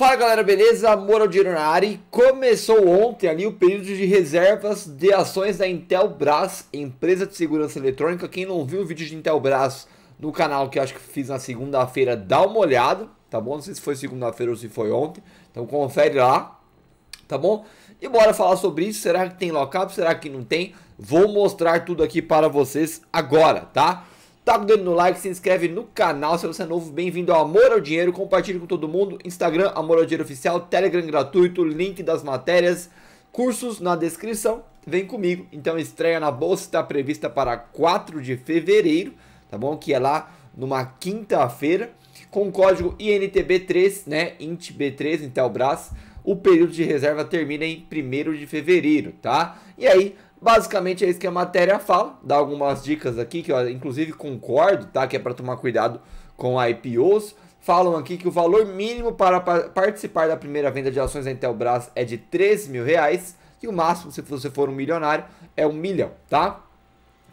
Fala galera, beleza? Moral Dinheiro na área. Começou ontem ali o período de reservas de ações da Intelbras, empresa de segurança eletrônica. Quem não viu o vídeo de Intelbras no canal que eu acho que fiz na segunda-feira, dá uma olhada, tá bom? Não sei se foi segunda-feira ou se foi ontem, então confere lá, tá bom? E bora falar sobre isso. Será que tem lockup? Será que não tem? Vou mostrar tudo aqui para vocês agora, tá? Tá dando o dedo no like, se inscreve no canal. Se você é novo, bem-vindo ao Amor ao Dinheiro. Compartilhe com todo mundo. Instagram, Amor ao Dinheiro Oficial, Telegram gratuito, link das matérias, cursos na descrição. Vem comigo. Então, estreia na Bolsa está prevista para 4 de fevereiro, tá bom? Que é lá numa quinta-feira. Com o código INTB3, né? INTB3, Intelbras. O período de reserva termina em 1 de fevereiro, tá? E aí, Basicamente é isso que a matéria fala, dá algumas dicas aqui que eu inclusive concordo, tá? Que é para tomar cuidado com IPOs. Falam aqui que o valor mínimo para participar da primeira venda de ações da Intelbras é de 13 mil reais e o máximo, se você for um milionário, é um milhão, tá?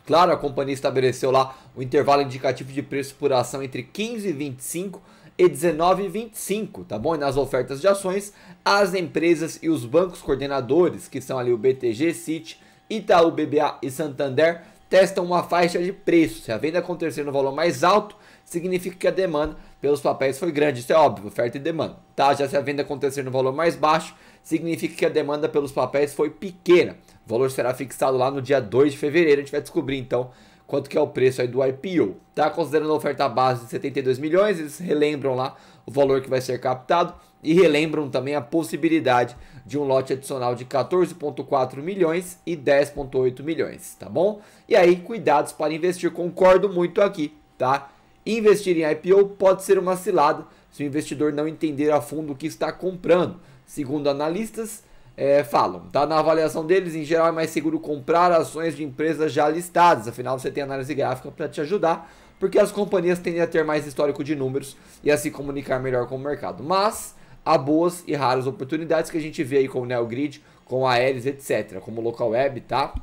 Claro, a companhia estabeleceu lá o intervalo indicativo de preço por ação entre 15 e 25 e 19,25, tá bom? E nas ofertas de ações, as empresas e os bancos coordenadores, que são ali o BTG, Citi, Itaú BBA e Santander testam uma faixa de preço. Se a venda acontecer no valor mais alto, significa que a demanda pelos papéis foi grande, isso é óbvio, oferta e demanda. Tá? Já se a venda acontecer no valor mais baixo, significa que a demanda pelos papéis foi pequena. O valor será fixado lá no dia 2 de fevereiro, a gente vai descobrir então quanto que é o preço aí do IPO. Tá? Considerando a oferta base de 72 milhões, eles relembram lá o valor que vai ser captado e relembram também a possibilidade de um lote adicional de 14,4 milhões e 10,8 milhões, tá bom? E aí, cuidados para investir, concordo muito aqui, tá? Investir em IPO pode ser uma cilada se o investidor não entender a fundo o que está comprando. Segundo analistas, é, falam. Tá? Na avaliação deles, em geral, é mais seguro comprar ações de empresas já listadas. Afinal, você tem análise gráfica para te ajudar, porque as companhias tendem a ter mais histórico de números e a se comunicar melhor com o mercado. Mas há boas e raras oportunidades que a gente vê aí com o NeoGrid, com a Ares, etc. Como local web, tá?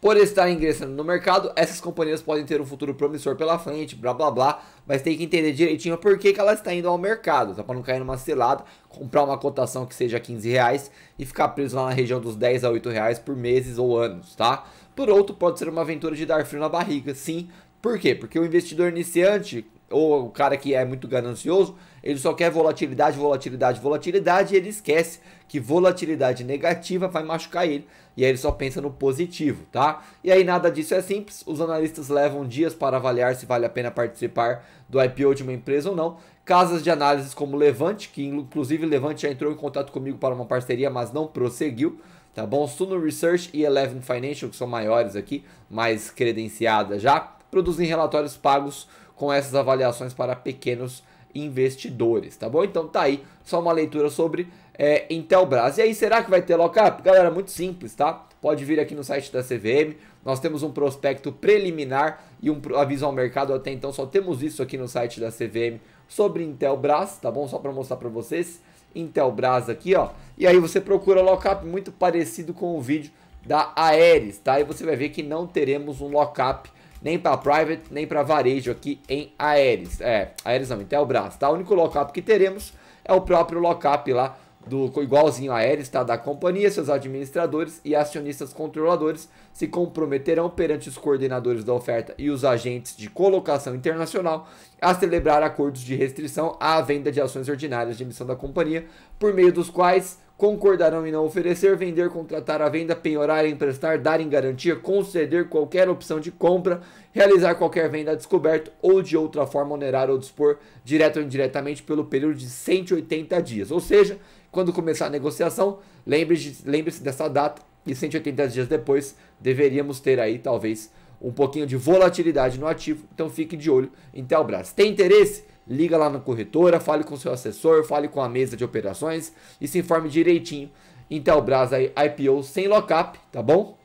Por estar ingressando no mercado, essas companhias podem ter um futuro promissor pela frente, blá blá blá, mas tem que entender direitinho por que, que ela está indo ao mercado, tá? Para não cair numa selada, comprar uma cotação que seja 15 reais e ficar preso lá na região dos 10 a 8 reais por meses ou anos, tá? Por outro, pode ser uma aventura de dar frio na barriga, sim. Por quê? Porque o investidor iniciante ou o cara que é muito ganancioso, ele só quer volatilidade, volatilidade, volatilidade, e ele esquece que volatilidade negativa vai machucar ele, e aí ele só pensa no positivo, tá? E aí nada disso é simples, os analistas levam dias para avaliar se vale a pena participar do IPO de uma empresa ou não. Casas de análises como Levante, que inclusive Levante já entrou em contato comigo para uma parceria, mas não prosseguiu, tá bom? Suno Research e Eleven Financial, que são maiores aqui, mais credenciadas já, produzem relatórios pagos com essas avaliações para pequenos investidores, tá bom? Então tá aí, só uma leitura sobre é, Intelbras. E aí, será que vai ter lockup? Galera, muito simples, tá? Pode vir aqui no site da CVM, nós temos um prospecto preliminar e um aviso ao mercado, até então só temos isso aqui no site da CVM sobre Intelbras, tá bom? Só para mostrar para vocês, Intelbras aqui, ó. E aí você procura lockup muito parecido com o vídeo da Aeres, tá? E você vai ver que não teremos um lockup nem para private, nem para varejo aqui em Aeres. É, Aeres não, em então Telbras, é tá? O único lockup que teremos é o próprio lockup lá, do, igualzinho a Aeres, tá? Da companhia, seus administradores e acionistas controladores se comprometerão perante os coordenadores da oferta e os agentes de colocação internacional a celebrar acordos de restrição à venda de ações ordinárias de emissão da companhia, por meio dos quais concordarão em não oferecer, vender, contratar a venda, penhorar, emprestar, dar em garantia, conceder qualquer opção de compra, realizar qualquer venda descoberta descoberto ou de outra forma onerar ou dispor direto ou indiretamente pelo período de 180 dias. Ou seja, quando começar a negociação, lembre-se lembre dessa data e 180 dias depois deveríamos ter aí talvez um pouquinho de volatilidade no ativo, então fique de olho em Telbras. Tem interesse? liga lá na corretora, fale com seu assessor, fale com a mesa de operações e se informe direitinho. Intelbras IPO sem lockup, tá bom?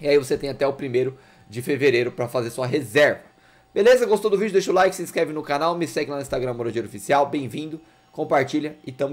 E aí você tem até o primeiro de fevereiro para fazer sua reserva. Beleza? Gostou do vídeo? Deixa o like, se inscreve no canal, me segue lá no Instagram Morodeiro Oficial. Bem-vindo, compartilha e tamo junto.